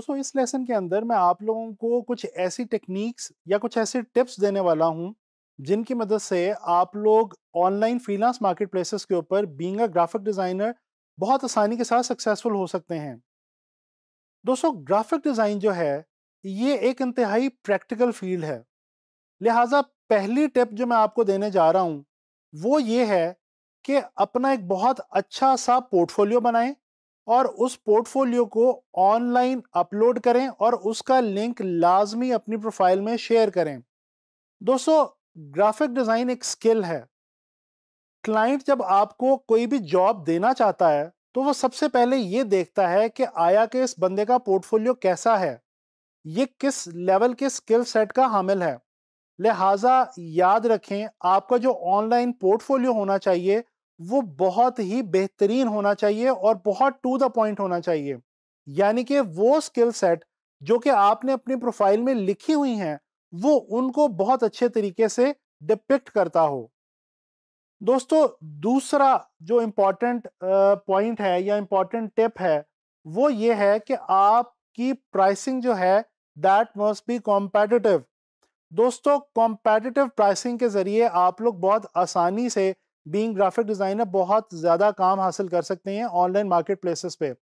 दोस्तों इस लेसन के अंदर मैं आप लोगों को कुछ ऐसी टेक्निक्स या कुछ ऐसे टिप्स देने वाला हूं जिनकी मदद से आप लोग ऑनलाइन फ्रीलांस मार्केट प्लेसेस के ऊपर बींग अ ग्राफिक डिज़ाइनर बहुत आसानी के साथ सक्सेसफुल हो सकते हैं दोस्तों ग्राफिक डिज़ाइन जो है ये एक इंतहाई प्रैक्टिकल फील्ड है लिहाजा पहली टिप जो मैं आपको देने जा रहा हूँ वो ये है कि अपना एक बहुत अच्छा सा पोर्टफोलियो बनाएं और उस पोर्टफोलियो को ऑनलाइन अपलोड करें और उसका लिंक लाजमी अपनी प्रोफाइल में शेयर करें दोस्तों ग्राफिक डिज़ाइन एक स्किल है क्लाइंट जब आपको कोई भी जॉब देना चाहता है तो वो सबसे पहले ये देखता है कि आया के इस बंदे का पोर्टफोलियो कैसा है ये किस लेवल के स्किल सेट का हामिल है लिहाजा याद रखें आपका जो ऑनलाइन पोर्टफोलियो होना चाहिए वो बहुत ही बेहतरीन होना चाहिए और बहुत टू द पॉइंट होना चाहिए यानी कि वो स्किल सेट जो कि आपने अपनी प्रोफाइल में लिखी हुई हैं वो उनको बहुत अच्छे तरीके से डिपिक्ट करता हो दोस्तों दूसरा जो इम्पॉर्टेंट पॉइंट है या इम्पॉर्टेंट टिप है वो ये है कि आपकी प्राइसिंग जो है दैट मस्ट बी कॉम्पिटिटिव दोस्तों कॉम्पेटिटिव प्राइसिंग के ज़रिए आप लोग बहुत आसानी से बींग ग्राफिक डिज़ाइनर बहुत ज़्यादा काम हासिल कर सकते हैं ऑनलाइन मार्केट प्लेसेस पे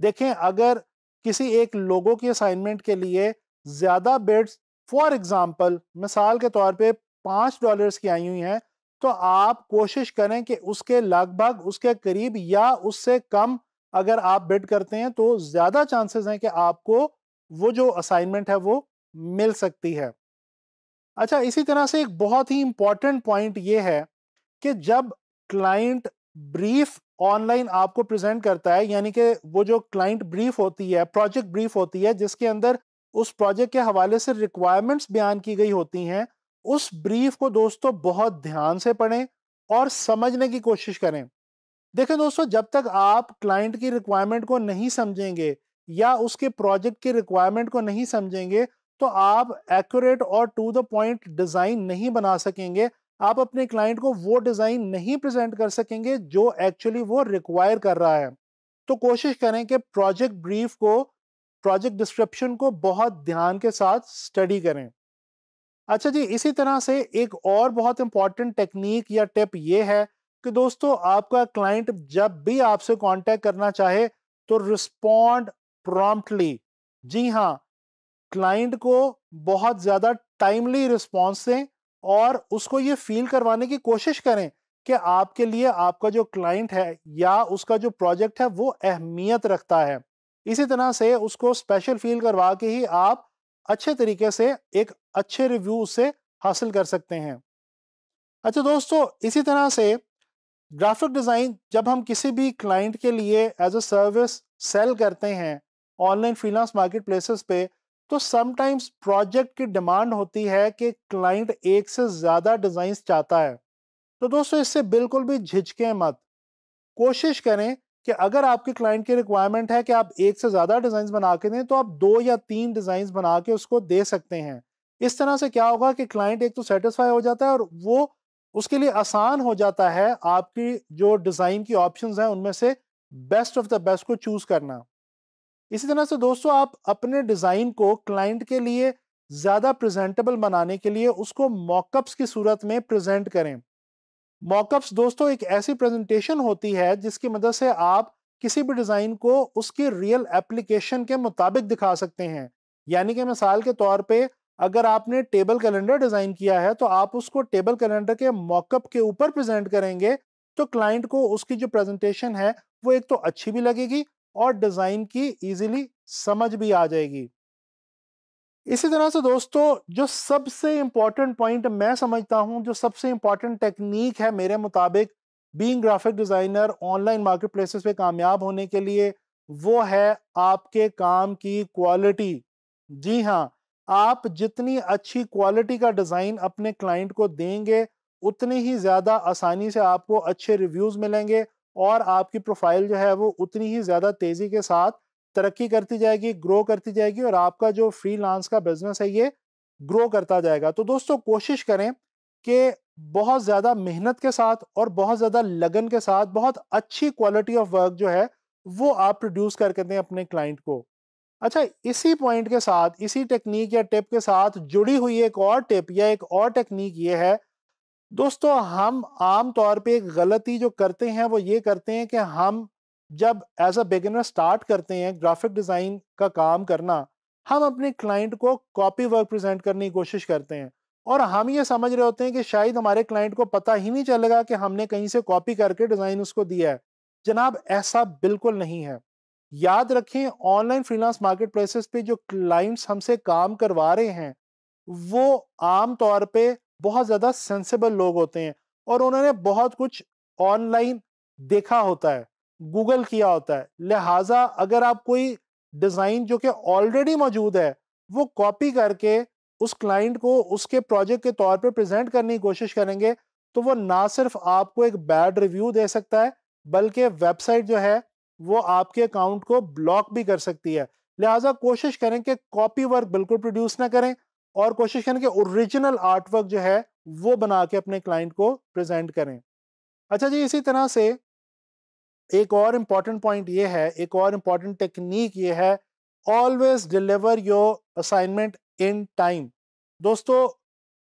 देखें अगर किसी एक लोगों की असाइनमेंट के लिए ज़्यादा बेड्स फॉर एग्ज़ाम्पल मिसाल के तौर पे पाँच डॉलर्स की आई हुई हैं तो आप कोशिश करें कि उसके लगभग उसके करीब या उससे कम अगर आप बेड करते हैं तो ज़्यादा चांसेस हैं कि आपको वो जो असाइनमेंट है वो मिल सकती है अच्छा इसी तरह से एक बहुत ही इम्पॉर्टेंट पॉइंट ये है कि जब क्लाइंट ब्रीफ ऑनलाइन आपको प्रेजेंट करता है यानी कि वो जो क्लाइंट ब्रीफ होती है प्रोजेक्ट ब्रीफ होती है जिसके अंदर उस प्रोजेक्ट के हवाले से रिक्वायरमेंट्स बयान की गई होती हैं उस ब्रीफ को दोस्तों बहुत ध्यान से पढ़ें और समझने की कोशिश करें देखें दोस्तों जब तक आप क्लाइंट की रिक्वायरमेंट को नहीं समझेंगे या उसके प्रोजेक्ट की रिक्वायरमेंट को नहीं समझेंगे तो आप एक्यूरेट और टू द पॉइंट डिज़ाइन नहीं बना सकेंगे आप अपने क्लाइंट को वो डिज़ाइन नहीं प्रेजेंट कर सकेंगे जो एक्चुअली वो रिक्वायर कर रहा है तो कोशिश करें कि प्रोजेक्ट ब्रीफ को प्रोजेक्ट डिस्क्रिप्शन को बहुत ध्यान के साथ स्टडी करें अच्छा जी इसी तरह से एक और बहुत इंपॉर्टेंट टेक्निक या टिप ये है कि दोस्तों आपका क्लाइंट जब भी आपसे कांटेक्ट करना चाहे तो रिस्पॉन्ड प्रॉम्प्टली जी हाँ क्लाइंट को बहुत ज़्यादा टाइमली रिस्पॉन्स दें और उसको ये फील करवाने की कोशिश करें कि आपके लिए आपका जो क्लाइंट है या उसका जो प्रोजेक्ट है वो अहमियत रखता है इसी तरह से उसको स्पेशल फील करवा के ही आप अच्छे तरीके से एक अच्छे रिव्यू उससे हासिल कर सकते हैं अच्छा दोस्तों इसी तरह से ग्राफिक डिज़ाइन जब हम किसी भी क्लाइंट के लिए एज अ सर्विस सेल करते हैं ऑनलाइन फिलानस मार्केट प्लेसेस पे तो समटाइम्स प्रोजेक्ट की डिमांड होती है कि क्लाइंट एक से ज़्यादा डिज़ाइंस चाहता है तो दोस्तों इससे बिल्कुल भी झिझके मत कोशिश करें कि अगर आपके क्लाइंट की रिक्वायरमेंट है कि आप एक से ज़्यादा डिज़ाइंस बना के दें तो आप दो या तीन डिज़ाइंस बना के उसको दे सकते हैं इस तरह से क्या होगा कि क्लाइंट एक तो सेटिस्फाई हो जाता है और वो उसके लिए आसान हो जाता है आपकी जो डिज़ाइन की ऑप्शन हैं उनमें से बेस्ट ऑफ द बेस्ट को चूज़ करना इसी तरह से दोस्तों आप अपने डिज़ाइन को क्लाइंट के लिए ज़्यादा प्रेजेंटेबल बनाने के लिए उसको मॉकअप्स की सूरत में प्रेजेंट करें मॉकअप्स दोस्तों एक ऐसी प्रेजेंटेशन होती है जिसकी मदद से आप किसी भी डिज़ाइन को उसके रियल एप्लीकेशन के मुताबिक दिखा सकते हैं यानी कि मिसाल के तौर पर अगर आपने टेबल कैलेंडर डिज़ाइन किया है तो आप उसको टेबल कैलेंडर के मॉकअप के ऊपर प्रेजेंट करेंगे तो क्लाइंट को उसकी जो प्रेजेंटेशन है वो एक तो अच्छी भी लगेगी और डिज़ाइन की इजीली समझ भी आ जाएगी इसी तरह से दोस्तों जो सबसे इम्पॉर्टेंट पॉइंट मैं समझता हूँ जो सबसे इम्पॉर्टेंट टेक्निक है मेरे मुताबिक being graphic designer online market places पे कामयाब होने के लिए वो है आपके काम की क्वालिटी जी हाँ आप जितनी अच्छी क्वालिटी का डिज़ाइन अपने क्लाइंट को देंगे उतनी ही ज़्यादा आसानी से आपको अच्छे रिव्यूज़ मिलेंगे और आपकी प्रोफाइल जो है वो उतनी ही ज़्यादा तेज़ी के साथ तरक्की करती जाएगी ग्रो करती जाएगी और आपका जो फ्रीलांस का बिजनेस है ये ग्रो करता जाएगा तो दोस्तों कोशिश करें कि बहुत ज़्यादा मेहनत के साथ और बहुत ज़्यादा लगन के साथ बहुत अच्छी क्वालिटी ऑफ वर्क जो है वो आप प्रोड्यूस करके दें अपने क्लाइंट को अच्छा इसी पॉइंट के साथ इसी टेक्निक या टिप के साथ जुड़ी हुई एक और टिप या एक और टेक्निक ये है दोस्तों हम आम तौर पे एक गलती जो करते हैं वो ये करते हैं कि हम जब एज अ बिगिनर स्टार्ट करते हैं ग्राफिक डिज़ाइन का काम करना हम अपने क्लाइंट को कॉपी वर्क प्रेजेंट करने की कोशिश करते हैं और हम ये समझ रहे होते हैं कि शायद हमारे क्लाइंट को पता ही नहीं चलेगा कि हमने कहीं से कॉपी करके डिज़ाइन उसको दिया है जनाब ऐसा बिल्कुल नहीं है याद रखें ऑनलाइन फ्रीलांस मार्केट प्लेसेस पे जो क्लाइंट्स हमसे काम करवा रहे हैं वो आम तौर पे बहुत ज़्यादा सेंसेबल लोग होते हैं और उन्होंने बहुत कुछ ऑनलाइन देखा होता है गूगल किया होता है लिहाजा अगर आप कोई डिज़ाइन जो कि ऑलरेडी मौजूद है वो कॉपी करके उस क्लाइंट को उसके प्रोजेक्ट के तौर पर प्रेजेंट करने की कोशिश करेंगे तो वो ना सिर्फ आपको एक बैड रिव्यू दे सकता है बल्कि वेबसाइट जो है वो आपके अकाउंट को ब्लॉक भी कर सकती है लिहाजा कोशिश करें कि कॉपी वर्क बिल्कुल प्रोड्यूस ना करें और कोशिश करें कि ओरिजिनल आर्टवर्क जो है वो बना के अपने क्लाइंट को प्रेजेंट करें अच्छा जी इसी तरह से एक और इम्पॉर्टेंट पॉइंट ये है एक और इम्पॉर्टेंट टेक्निक ये है always deliver your assignment in time दोस्तों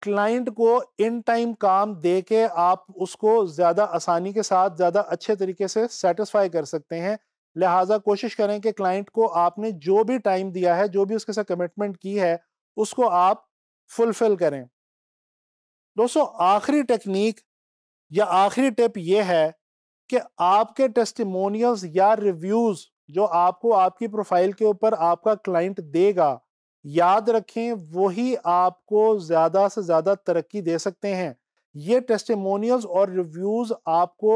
क्लाइंट को इन टाइम काम दे के आप उसको ज़्यादा आसानी के साथ ज़्यादा अच्छे तरीके से सेटिस्फाई कर सकते हैं लिहाजा कोशिश करें कि क्लाइंट को आपने जो भी टाइम दिया है जो भी उसके साथ कमिटमेंट की है उसको आप फुलफिल करें दोस्तों आखिरी टेक्निक या आखिरी टिप ये है कि आपके टेस्टिमोनियल्स या रिव्यूज़ जो आपको आपकी प्रोफाइल के ऊपर आपका क्लाइंट देगा याद रखें वही आपको ज़्यादा से ज़्यादा तरक्की दे सकते हैं ये टेस्टिमोनियल्स और रिव्यूज़ आपको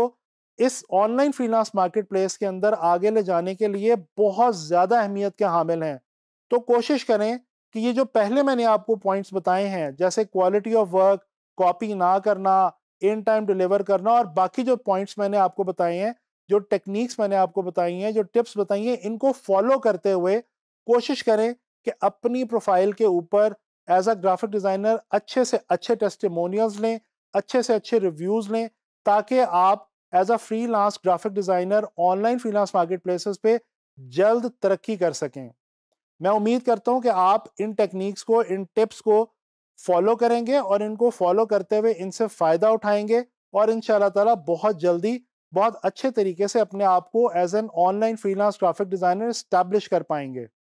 इस ऑनलाइन फ्रीलांस मार्केट प्लेस के अंदर आगे ले जाने के लिए बहुत ज़्यादा अहमियत के हामिल हैं तो कोशिश करें कि ये जो पहले मैंने आपको पॉइंट्स बताए हैं जैसे क्वालिटी ऑफ वर्क कॉपी ना करना इन टाइम डिलीवर करना और बाकी जो पॉइंट्स मैंने आपको बताए हैं जो टेक्निक्स मैंने आपको बताई हैं जो टिप्स बताई हैं इनको फॉलो करते हुए कोशिश करें कि अपनी प्रोफाइल के ऊपर एज अ ग्राफिक डिज़ाइनर अच्छे से अच्छे टेस्टिमोनियल्स लें अच्छे से अच्छे रिव्यूज़ लें ताकि आप as a free graphic designer online free market places पे जल्द तरक्की कर सकें मैं उम्मीद करता हूं कि आप इन टेक्निक्स को इन टिप्स को फॉलो करेंगे और इनको फॉलो करते हुए इनसे फ़ायदा उठाएंगे और इन ताला बहुत जल्दी बहुत अच्छे तरीके से अपने आप को as an online freelance graphic designer establish कर पाएंगे